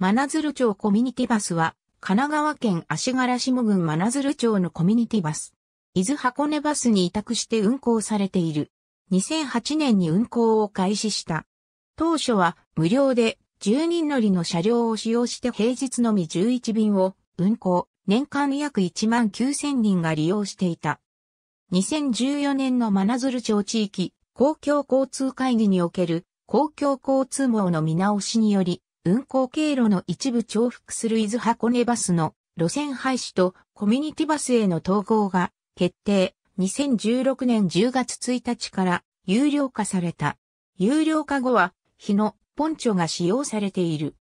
真鶴町コミュニティバスは、神奈川県足柄下郡真鶴町のコミュニティバス。伊豆箱根バスに委託して運行されている。2008年に運行を開始した。当初は無料で10人乗りの車両を使用して平日のみ11便を運行、年間約1万9000人が利用していた。2014年の真鶴町地域公共交通会議における公共交通網の見直しにより、運行経路の一部重複する伊豆箱根バスの路線廃止とコミュニティバスへの統合が決定。2016年10月1日から有料化された。有料化後は日のポンチョが使用されている。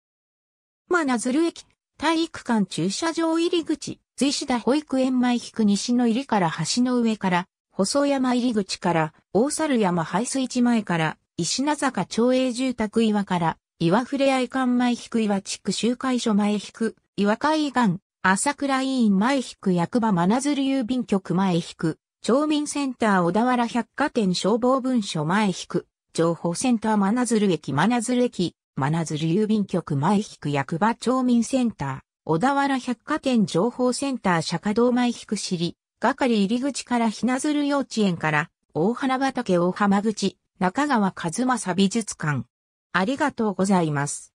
マナズル駅、体育館駐車場入り口、随志田保育園前引く西の入りから橋の上から、細山入り口から、大猿山排水地前から、石名坂町営住宅岩から、岩触れ合い館前引く岩地区集会所前引く、岩海岸、朝倉委員前引く役場真鶴郵便局前引く、町民センター小田原百貨店消防文書前引く、情報センター真鶴駅真鶴駅、真鶴郵便局前引く役場町民センター、小田原百貨店情報センター釈迦堂前引く尻、係入口からひなずる幼稚園から、大花畑大浜口、中川和正美術館。ありがとうございます。